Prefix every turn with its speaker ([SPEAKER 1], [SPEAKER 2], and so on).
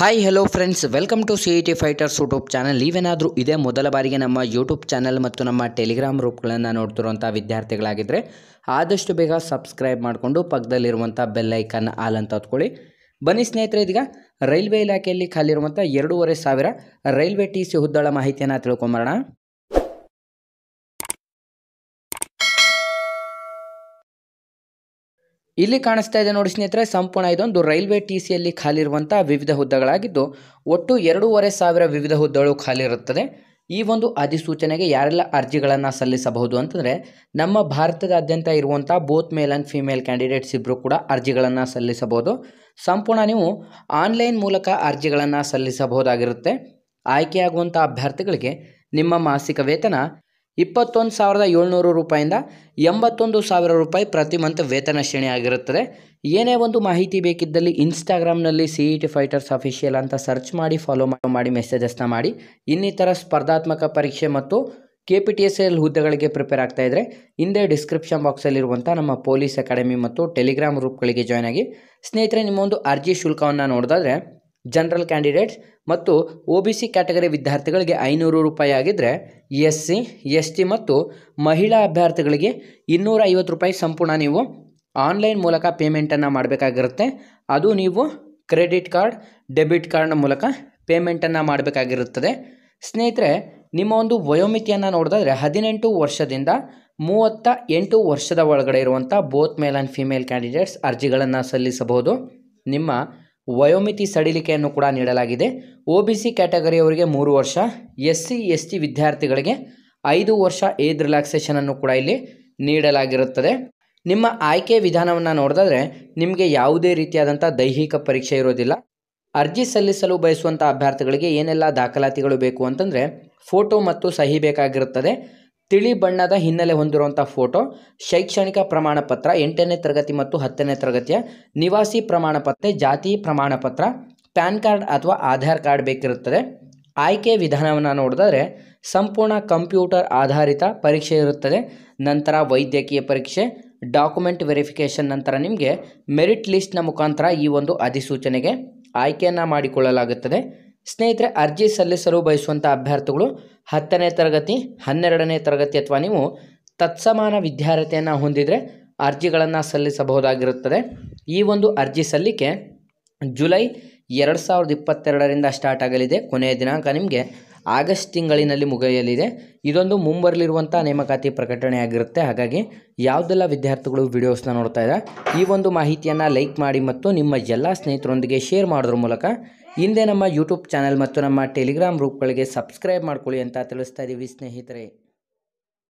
[SPEAKER 1] hi hello friends welcome to C E T fighters YouTube channel ಇವೇನಾದರೂ ಇದೇ ಮೊದಲ ಬಾರಿಗೆ ನಮ್ಮ ಯೂಟ್ಯೂಬ್ ಚಾನಲ್ ಮತ್ತು ನಮ್ಮ ಟೆಲಿಗ್ರಾಮ್ ರೂಪ್ಗಳನ್ನು ನೋಡ್ತಿರುವಂಥ ವಿದ್ಯಾರ್ಥಿಗಳಾಗಿದ್ದರೆ ಆದಷ್ಟು ಬೇಗ ಸಬ್ಸ್ಕ್ರೈಬ್ ಮಾಡಿಕೊಂಡು ಪಕ್ಕದಲ್ಲಿರುವಂಥ ಬೆಲ್ಲೈಕನ್ ಆಲ್ ಅಂತ ಹೊತ್ಕೊಳ್ಳಿ ಬನ್ನಿ ಸ್ನೇಹಿತರೆ ಇದೀಗ ರೈಲ್ವೆ ಇಲಾಖೆಯಲ್ಲಿ ಇರುವಂಥ ಎರಡೂವರೆ ಸಾವಿರ ರೈಲ್ವೆ ಟಿ ಸಿ ಹುದ್ದಳ ಮಾಹಿತಿಯನ್ನು ತಿಳ್ಕೊಂಬರೋಣ ಇಲ್ಲಿ ಕಾಣಿಸ್ತಾ ಇದೆ ನೋಡಿ ಸ್ನೇಹಿತರೆ ಸಂಪೂರ್ಣ ಇದೊಂದು ರೈಲ್ವೆ ಟಿ ಸಿಯಲ್ಲಿ ಖಾಲಿ ಇರುವಂಥ ವಿವಿಧ ಹುದ್ದೆಗಳಾಗಿದ್ದು ಒಟ್ಟು ಎರಡೂವರೆ ಸಾವಿರ ವಿವಿಧ ಹುದ್ದೆಗಳು ಖಾಲಿ ಇರುತ್ತದೆ ಈ ಒಂದು ಅಧಿಸೂಚನೆಗೆ ಯಾರೆಲ್ಲ ಅರ್ಜಿಗಳನ್ನು ಸಲ್ಲಿಸಬಹುದು ಅಂತಂದರೆ ನಮ್ಮ ಭಾರತದಾದ್ಯಂತ ಇರುವಂಥ both male and female candidates ಇಬ್ಬರು ಕೂಡ ಅರ್ಜಿಗಳನ್ನು ಸಲ್ಲಿಸಬಹುದು ಸಂಪೂರ್ಣ ನೀವು ಆನ್ಲೈನ್ ಮೂಲಕ ಅರ್ಜಿಗಳನ್ನು ಸಲ್ಲಿಸಬಹುದಾಗಿರುತ್ತೆ ಆಯ್ಕೆಯಾಗುವಂಥ ಅಭ್ಯರ್ಥಿಗಳಿಗೆ ನಿಮ್ಮ ಮಾಸಿಕ ವೇತನ ಇಪ್ಪತ್ತೊಂದು ಸಾವಿರದ ಏಳ್ನೂರು ರೂಪಾಯಿಂದ ಎಂಬತ್ತೊಂದು ಸಾವಿರ ರೂಪಾಯಿ ಪ್ರತಿ ಮಂತ್ ವೇತನ ಶ್ರೇಣಿ ಆಗಿರುತ್ತದೆ ಏನೇ ಒಂದು ಮಾಹಿತಿ ಬೇಕಿದ್ದಲ್ಲಿ ಇನ್ಸ್ಟಾಗ್ರಾಮ್ನಲ್ಲಿ C E T fighters official ಅಂತ ಸರ್ಚ್ ಮಾಡಿ ಫಾಲೋ ಮಾಡಿ ಮೆಸೇಜಸ್ನ ಮಾಡಿ ಇನ್ನಿತರ ಸ್ಪರ್ಧಾತ್ಮಕ ಪರೀಕ್ಷೆ ಮತ್ತು K P T S L ಹುದ್ದೆಗಳಿಗೆ ಪ್ರಿಪೇರ್ ಆಗ್ತಾ ಇದ್ದರೆ ಹಿಂದೆ ಡಿಸ್ಕ್ರಿಪ್ಷನ್ ಬಾಕ್ಸಲ್ಲಿರುವಂಥ ನಮ್ಮ ಪೊಲೀಸ್ ಅಕಾಡೆಮಿ ಮತ್ತು ಟೆಲಿಗ್ರಾಮ್ ಗ್ರೂಪ್ಗಳಿಗೆ ಜಾಯ್ನ್ ಆಗಿ ಸ್ನೇಹಿತರೆ ನಿಮ್ಮೊಂದು ಅರ್ಜಿ ಶುಲ್ಕವನ್ನು ನೋಡಿದಾದ್ರೆ ಜನರಲ್ ಕ್ಯಾಂಡಿಡೇಟ್ಸ್ ಮತ್ತು ಒ ಬಿ ಸಿ ಕ್ಯಾಟಗರಿ ವಿದ್ಯಾರ್ಥಿಗಳಿಗೆ ಐನೂರು ರೂಪಾಯಿ ಆಗಿದ್ದರೆ ಎಸ್ ಸಿ ಎಸ್ ಟಿ ಮತ್ತು ಮಹಿಳಾ ಅಭ್ಯರ್ಥಿಗಳಿಗೆ ಇನ್ನೂರ ಐವತ್ತು ರೂಪಾಯಿ ಸಂಪೂರ್ಣ ನೀವು ಆನ್ಲೈನ್ ಮೂಲಕ ಪೇಮೆಂಟನ್ನು ಮಾಡಬೇಕಾಗಿರುತ್ತೆ ಅದು ನೀವು ಕ್ರೆಡಿಟ್ ಕಾರ್ಡ್ ಡೆಬಿಟ್ ಕಾರ್ಡ್ನ ಮೂಲಕ ಪೇಮೆಂಟನ್ನು ಮಾಡಬೇಕಾಗಿರುತ್ತದೆ ಸ್ನೇಹಿತರೆ ನಿಮ್ಮ ಒಂದು ವಯೋಮಿತಿಯನ್ನು ನೋಡಿದ್ರೆ ಹದಿನೆಂಟು ವರ್ಷದಿಂದ ಮೂವತ್ತ ಎಂಟು ವರ್ಷದ ಒಳಗಡೆ ಇರುವಂಥ both male and female candidates ಅರ್ಜಿಗಳನ್ನು ಸಲ್ಲಿಸಬಹುದು ನಿಮ್ಮ ವಯೋಮಿತಿ ಸಡಿಲಿಕೆಯನ್ನು ಕೂಡ ನೀಡಲಾಗಿದೆ ಒ ಬಿ ಸಿ ಕ್ಯಾಟಗರಿಯವರಿಗೆ ಮೂರು ವರ್ಷ ಎಸ್ ಸಿ ಎಸ್ ಟಿ ವಿದ್ಯಾರ್ಥಿಗಳಿಗೆ ಐದು ವರ್ಷ ಏಜ್ ರಿಲ್ಯಾಕ್ಸೇಷನನ್ನು ಕೂಡ ಇಲ್ಲಿ ನೀಡಲಾಗಿರುತ್ತದೆ ನಿಮ್ಮ ಆಯ್ಕೆ ವಿಧಾನವನ್ನು ನೋಡಿದ್ರೆ ನಿಮಗೆ ಯಾವುದೇ ರೀತಿಯಾದಂಥ ದೈಹಿಕ ಪರೀಕ್ಷೆ ಇರೋದಿಲ್ಲ ಅರ್ಜಿ ಸಲ್ಲಿಸಲು ಬಯಸುವಂಥ ಅಭ್ಯರ್ಥಿಗಳಿಗೆ ಏನೆಲ್ಲ ದಾಖಲಾತಿಗಳು ಬೇಕು ಅಂತಂದರೆ ಫೋಟೋ ಮತ್ತು ಸಹಿ ಬೇಕಾಗಿರುತ್ತದೆ ತಿಳಿ ಬಣ್ಣದ ಹಿನ್ನೆಲೆ ಹೊಂದಿರುವಂಥ ಫೋಟೋ ಶೈಕ್ಷಣಿಕ ಪ್ರಮಾಣ ಪತ್ರ ಎಂಟನೇ ತರಗತಿ ಮತ್ತು ಹತ್ತನೇ ತರಗತಿಯ ನಿವಾಸಿ ಪ್ರಮಾಣ ಪತ್ರ ಜಾತಿ ಪ್ರಮಾಣ ಪತ್ರ ಪ್ಯಾನ್ ಕಾರ್ಡ್ ಅಥವಾ ಆಧಾರ್ ಕಾರ್ಡ್ ಬೇಕಿರುತ್ತದೆ ಆಯ್ಕೆ ವಿಧಾನವನ್ನು ನೋಡಿದರೆ ಸಂಪೂರ್ಣ ಕಂಪ್ಯೂಟರ್ ಆಧಾರಿತ ಪರೀಕ್ಷೆ ಇರುತ್ತದೆ ನಂತರ ವೈದ್ಯಕೀಯ ಪರೀಕ್ಷೆ ಡಾಕ್ಯುಮೆಂಟ್ ವೆರಿಫಿಕೇಷನ್ ನಂತರ ನಿಮಗೆ ಮೆರಿಟ್ ಲಿಸ್ಟ್ನ ಮುಖಾಂತರ ಈ ಒಂದು ಅಧಿಸೂಚನೆಗೆ ಆಯ್ಕೆಯನ್ನು ಮಾಡಿಕೊಳ್ಳಲಾಗುತ್ತದೆ ಸ್ನೇಹಿತರೆ ಅರ್ಜಿ ಸಲ್ಲಿಸಲು ಬಯಸುವಂಥ ಅಭ್ಯರ್ಥಿಗಳು ಹತ್ತನೇ ತರಗತಿ ಹನ್ನೆರಡನೇ ತರಗತಿ ಅಥವಾ ನೀವು ತತ್ಸಮಾನ ವಿದ್ಯಾರ್ಥಿಯನ್ನು ಹೊಂದಿದರೆ ಅರ್ಜಿಗಳನ್ನು ಸಲ್ಲಿಸಬಹುದಾಗಿರುತ್ತದೆ ಈ ಒಂದು ಅರ್ಜಿ ಸಲ್ಲಿಕೆ ಜುಲೈ ಎರಡು ಸಾವಿರದ ಇಪ್ಪತ್ತೆರಡರಿಂದ ಸ್ಟಾರ್ಟ್ ಆಗಲಿದೆ ಕೊನೆಯ ದಿನಾಂಕ ನಿಮಗೆ ಆಗಸ್ಟ್ ತಿಂಗಳಿನಲ್ಲಿ ಮುಗಿಯಲಿದೆ ಇದೊಂದು ಮುಂಬರಲಿರುವಂಥ ನೇಮಕಾತಿ ಪ್ರಕಟಣೆಯಾಗಿರುತ್ತೆ ಹಾಗಾಗಿ ಯಾವುದೆಲ್ಲ ವಿದ್ಯಾರ್ಥಿಗಳು ವಿಡಿಯೋಸ್ನ ನೋಡ್ತಾ ಇದ್ದಾರೆ ಈ ಒಂದು ಮಾಹಿತಿಯನ್ನು ಲೈಕ್ ಮಾಡಿ ಮತ್ತು ನಿಮ್ಮ ಎಲ್ಲ ಸ್ನೇಹಿತರೊಂದಿಗೆ ಶೇರ್ ಮಾಡೋದ್ರ ಮೂಲಕ ಹಿಂದೆ ನಮ್ಮ ಯೂಟ್ಯೂಬ್ ಚಾನಲ್ ಮತ್ತು ನಮ್ಮ ಟೆಲಿಗ್ರಾಮ್ ಗ್ರೂಪ್ಗಳಿಗೆ ಸಬ್ಸ್ಕ್ರೈಬ್ ಮಾಡ್ಕೊಳ್ಳಿ ಅಂತ ತಿಳಿಸ್ತಾ ಇದ್ದೀವಿ ಸ್ನೇಹಿತರೆ